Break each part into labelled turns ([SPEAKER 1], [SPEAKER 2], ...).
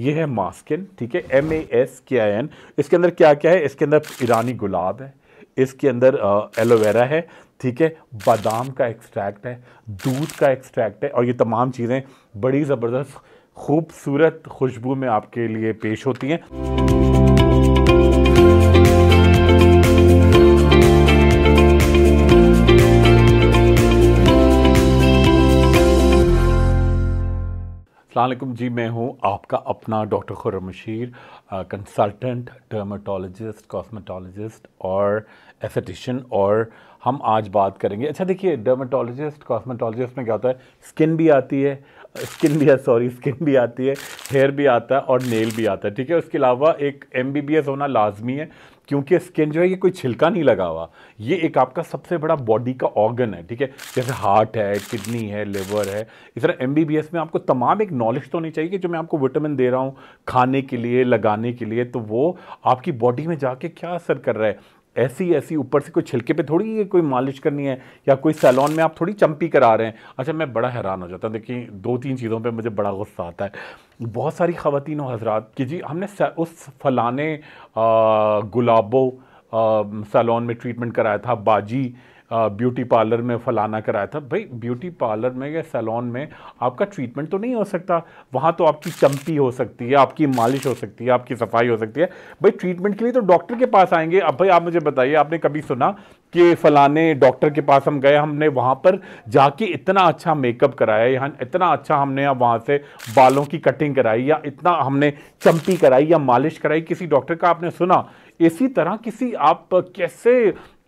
[SPEAKER 1] ये है मास्किन ठीक है एम ए एस के आई एन इसके अंदर क्या क्या है इसके अंदर ईरानी गुलाब है इसके अंदर एलोवेरा है ठीक है बादाम का एक्सट्रैक्ट है दूध का एक्सट्रैक्ट है और ये तमाम चीज़ें बड़ी ज़बरदस्त खूबसूरत खुशबू में आपके लिए पेश होती हैं अलकुम जी मैं हूँ आपका अपना doctor Khurram Mashir consultant dermatologist cosmetologist और एसटिशन और हम आज बात करेंगे अच्छा देखिए डर्माटोलॉजिस्ट कॉस्मेटोलॉजिस्ट में क्या होता है स्किन भी आती है स्किन भी सॉरी स्किन भी आती है हेयर भी आता है और नेल भी आता है ठीक है उसके अलावा एक एम होना लाजमी है क्योंकि स्किन जो है ये कोई छिलका नहीं लगा हुआ ये एक आपका सबसे बड़ा बॉडी का ऑर्गन है ठीक है जैसे हार्ट है किडनी है लिवर है इस तरह एम में आपको तमाम एक नॉलेज तो होनी चाहिए कि जो मैं आपको विटामिन दे रहा हूँ खाने के लिए लगाने के लिए तो वो आपकी बॉडी में जाके क्या असर कर रहा है ऐसी ऐसी ऊपर से कोई छिलके पे थोड़ी ये कोई मालिश करनी है या कोई सैलॉन में आप थोड़ी चंपी करा रहे हैं अच्छा मैं बड़ा हैरान हो जाता हूँ देखिए दो तीन चीज़ों पे मुझे बड़ा गुस्सा आता है बहुत सारी ख़वान हजरात कि जी हमने उस फलाने गुलाबों सैलॉन में ट्रीटमेंट कराया था बाजी ब्यूटी पार्लर में फलाना कराया था भाई ब्यूटी पार्लर में या सैलॉन में आपका ट्रीटमेंट तो नहीं हो सकता वहाँ तो आपकी चम्पी हो सकती है आपकी मालिश हो सकती है आपकी सफाई हो सकती है भाई ट्रीटमेंट के लिए तो डॉक्टर के पास आएंगे अब भाई आप मुझे बताइए आपने कभी सुना कि फलाने डॉक्टर के पास हम गए हमने वहाँ पर जाके इतना अच्छा मेकअप कराया या इतना अच्छा हमने अब वहाँ से बालों की कटिंग कराई या इतना हमने चम्पी कराई या मालिश कराई किसी डॉक्टर का आपने सुना इसी तरह किसी आप कैसे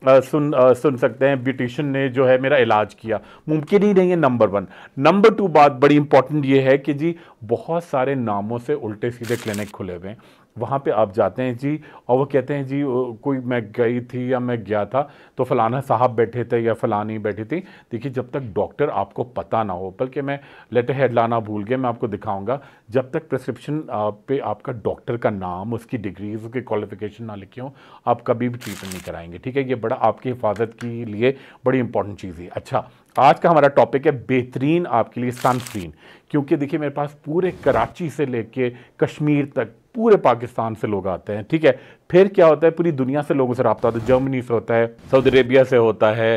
[SPEAKER 1] सुन सुन सकते हैं ब्यूटिशन ने जो है मेरा इलाज किया मुमकिन ही नहीं है नंबर वन नंबर टू बात बड़ी इंपॉर्टेंट ये है कि जी बहुत सारे नामों से उल्टे सीधे क्लिनिक खुले हुए हैं वहाँ पे आप जाते हैं जी और वो कहते हैं जी कोई मैं गई थी या मैं गया था तो फलाना साहब बैठे थे या फलानी बैठी थी देखिए जब तक डॉक्टर आपको पता ना हो बल्कि मैं लेटर हेड लाना भूल गया मैं आपको दिखाऊंगा जब तक प्रिस्क्रिप्शन पे आपका डॉक्टर का नाम उसकी डिग्रीज उसकी क्वालिफिकेशन ना लिखी हो आप कभी भी ट्रीटमेंट नहीं कराएंगे ठीक है ये बड़ा आपकी हिफाजत के लिए बड़ी इंपॉर्टेंट चीज़ है अच्छा आज का हमारा टॉपिक है बेहतरीन आपके लिए सनस्क्रीन क्योंकि देखिए मेरे पास पूरे कराची से लेके कश्मीर तक पूरे पाकिस्तान से लोग आते हैं ठीक है फिर क्या होता है पूरी दुनिया से लोगों से रबता होता है जर्मनी से होता है सऊदी अरेबिया से होता है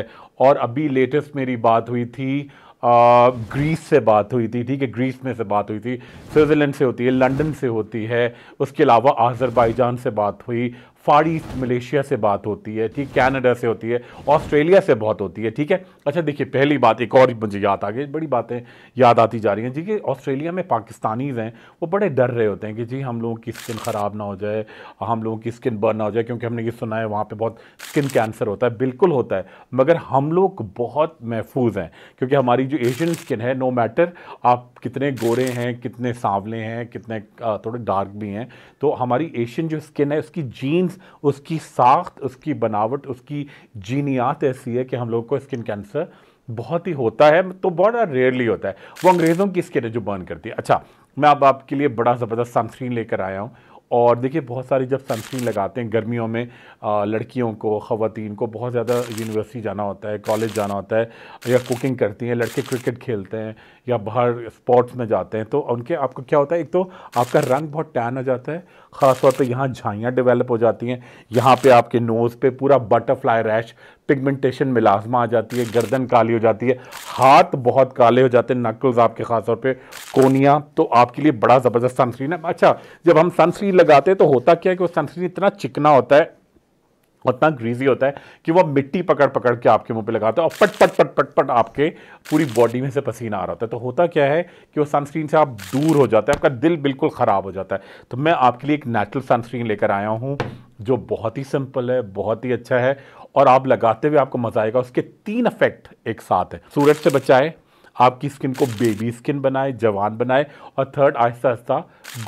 [SPEAKER 1] और अभी लेटेस्ट मेरी बात हुई थी आ, ग्रीस से बात हुई थी ठीक है ग्रीस में से बात हुई थी स्विट्ज़रलैंड से होती है लंदन से होती है उसके अलावा आज़रबाईजान से बात हुई फार ईस्ट मलेशिया से बात होती है ठीक कैनेडा से होती है ऑस्ट्रेलिया से बहुत होती है ठीक है अच्छा देखिए पहली बात एक और मुझे याद आ गई बड़ी बातें याद आती जा रही हैं जी कि ऑस्ट्रेलिया में पाकिस्तानीज़ हैं वो बड़े डर रहे होते हैं कि जी हम लोगों की स्किन ख़राब ना हो जाए हम लोगों की स्किन बर्न ना हो जाए क्योंकि हमने ये सुना है वहाँ पर बहुत स्किन कैंसर होता है बिल्कुल होता है मगर हम लोग बहुत महफूज हैं क्योंकि हमारी जो एशियन स्किन है नो मैटर आप कितने गोरे हैं कितने सांवले हैं कितने थोड़े डार्क भी हैं तो हमारी एशियन जो स्किन है उसकी जीन्स मीन्स उसकी साख्त उसकी बनावट उसकी जीनियात ऐसी है कि हम लोग को स्किन कैंसर बहुत ही होता है तो बड़ा रेयरली होता है वो अंग्रेज़ों की स्किन है जो बर्न करती है अच्छा मैं अब आपके लिए बड़ा ज़बरदस्त सनस्क्रीन लेकर आया हूँ और देखिए बहुत सारी जब सनस्क्रीन लगाते हैं गर्मियों में लड़कियों को ख़वान को बहुत ज़्यादा यूनिवर्सिटी जाना होता है कॉलेज जाना होता है या कुकिंग करती हैं लड़के क्रिकेट खेलते हैं या बाहर स्पोर्ट्स में जाते हैं तो उनके आपको क्या होता है एक तो आपका रंग बहुत टैन हो जाता है ख़ासतौर पर यहाँ झाइयाँ डिवेलप हो जाती हैं यहाँ पर आपके नोज़ पर पूरा बटरफ्लाई रैश पिगमेंटेशन मिलाजमा आ जाती है गर्दन काली हो जाती है हाथ बहुत काले हो जाते हैं नकल्स आपके ख़ासतौर पर कोनिया तो आपके लिए बड़ा ज़बरदस्त सनस्क्रीन है अच्छा जब हम सनस्क्रीन लगाते हैं तो होता क्या है कि वो सनस्क्रीन इतना चिकना होता है उतना ग्रीजी होता है कि वो मिट्टी पकड़ पकड़ के आपके मुंह पे लगाते हैं और पट पट पट पट पट आपके पूरी बॉडी में से पसीना आ रहा होता है तो होता क्या है कि वो सनस्क्रीन से आप दूर हो जाते हैं आपका दिल बिल्कुल ख़राब हो जाता है तो मैं आपके लिए एक नेचुरल सनस्क्रीन लेकर आया हूँ जो बहुत ही सिंपल है बहुत ही अच्छा है और आप लगाते हुए आपको मज़ा आएगा उसके तीन इफेक्ट एक साथ है सूरज से बचाए आपकी स्किन को बेबी स्किन बनाए जवान बनाए और थर्ड आहिस्ता आहिस्ता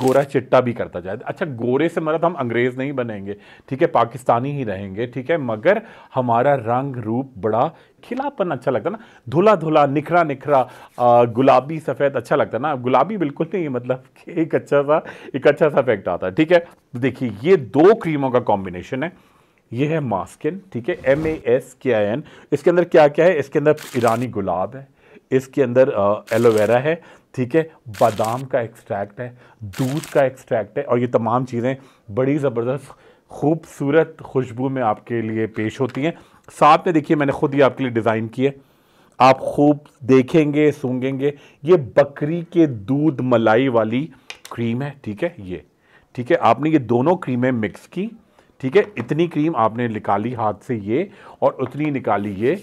[SPEAKER 1] गोरा चिट्टा भी करता जाए अच्छा गोरे से मतलब हम अंग्रेज़ नहीं बनेंगे ठीक है पाकिस्तानी ही रहेंगे ठीक है मगर हमारा रंग रूप बड़ा खिलापन अच्छा लगता ना धुला धुला निखरा निखरा गुलाबी सफ़ेद अच्छा लगता ना गुलाबी बिल्कुल नहीं मतलब एक अच्छा सा एक अच्छा सा इफेक्ट आता है ठीक है देखिए ये दो क्रीमों का कॉम्बिनेशन है ये है मास्किन ठीक है एम ए एस के आई एन इसके अंदर क्या क्या है इसके अंदर ईरानी गुलाब है इसके अंदर एलोवेरा है ठीक है बादाम का एक्सट्रैक्ट है दूध का एक्सट्रैक्ट है और ये तमाम चीज़ें बड़ी ज़बरदस्त खूबसूरत खुशबू में आपके लिए पेश होती हैं साथ में देखिए मैंने खुद ही आपके लिए डिज़ाइन किए आप खूब देखेंगे सूंघेंगे ये बकरी के दूध मलाई वाली क्रीम है ठीक है ये ठीक है आपने ये दोनों क्रीमें मिक्स की ठीक है इतनी क्रीम आपने निकाली हाथ से ये और उतनी निकाली ये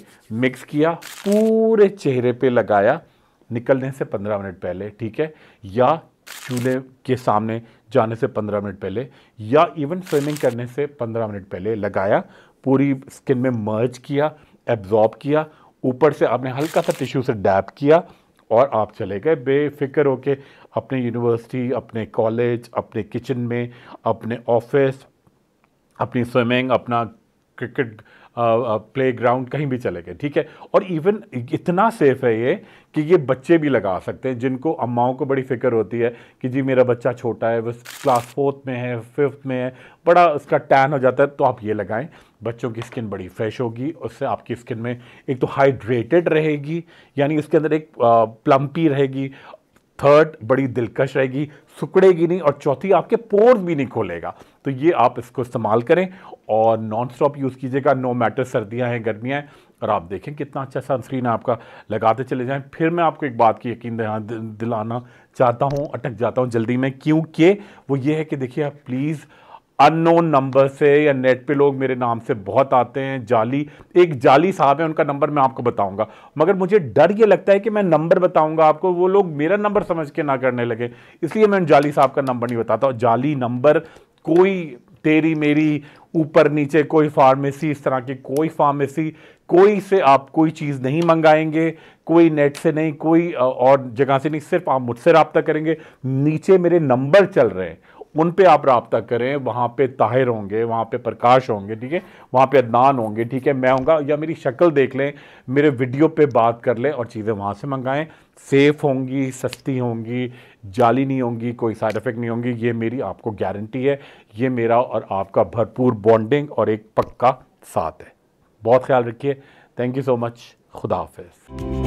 [SPEAKER 1] मिक्स किया पूरे चेहरे पे लगाया निकलने से पंद्रह मिनट पहले ठीक है या चूल्हे के सामने जाने से पंद्रह मिनट पहले या इवन स्विमिंग करने से पंद्रह मिनट पहले लगाया पूरी स्किन में मर्ज किया एब्जॉर्ब किया ऊपर से आपने हल्का सा टिश्यू से डैप किया और आप चले गए बेफिक्र होके अपने यूनिवर्सिटी अपने कॉलेज अपने किचन में अपने ऑफिस अपनी स्विमिंग अपना क्रिकेट प्ले ग्राउंड कहीं भी चले गए ठीक है और इवन इतना सेफ है ये कि ये बच्चे भी लगा सकते हैं जिनको अम्माओं को बड़ी फिक्र होती है कि जी मेरा बच्चा छोटा है बस क्लास फोर्थ में है फिफ्थ में है बड़ा उसका टैन हो जाता है तो आप ये लगाएं बच्चों की स्किन बड़ी फ्रेश होगी उससे आपकी स्किन में एक तो हाइड्रेटेड रहेगी यानी उसके अंदर एक प्लम्पी रहेगी थर्ड बड़ी दिलकश रहेगी सुकड़ेगी नहीं और चौथी आपके पोर्स भी नहीं खोलेगा तो ये आप इसको इस्तेमाल करें और नॉन स्टॉप यूज़ कीजिएगा नो मैटर सर्दियाँ हैं गर्मियाँ हैं और आप देखें कितना अच्छा सनस्क्रीन आपका लगाते चले जाएँ फिर मैं आपको एक बात की यकीन दिलाना चाहता हूँ अटक जाता हूँ जल्दी में क्योंकि वो ये है कि देखिए आप प्लीज़ अननोन नंबर से या नेट पे लोग मेरे नाम से बहुत आते हैं जाली एक जाली साहब है उनका नंबर मैं आपको बताऊंगा मगर मुझे डर ये लगता है कि मैं नंबर बताऊंगा आपको वो लोग मेरा नंबर समझ के ना करने लगे इसलिए मैं उन जाली साहब का नंबर नहीं बताता जाली नंबर कोई तेरी मेरी ऊपर नीचे कोई फार्मेसी इस तरह की कोई फार्मेसी कोई से आप कोई चीज़ नहीं मंगाएंगे कोई नेट से नहीं कोई और जगह से नहीं सिर्फ आप मुझसे रबता करेंगे नीचे मेरे नंबर चल रहे हैं उन पे आप रबता करें वहाँ पे ताहिर होंगे वहाँ पे प्रकाश होंगे ठीक है वहाँ पे अदनान होंगे ठीक है मैं होंगे या मेरी शक्ल देख लें मेरे वीडियो पे बात कर लें और चीज़ें वहाँ से मंगाएं सेफ़ होंगी सस्ती होंगी जाली नहीं होंगी कोई साइड इफ़ेक्ट नहीं होंगी ये मेरी आपको गारंटी है ये मेरा और आपका भरपूर बॉन्डिंग और एक पक्का साथ है बहुत ख्याल रखिए थैंक यू सो मच खुदाफिज़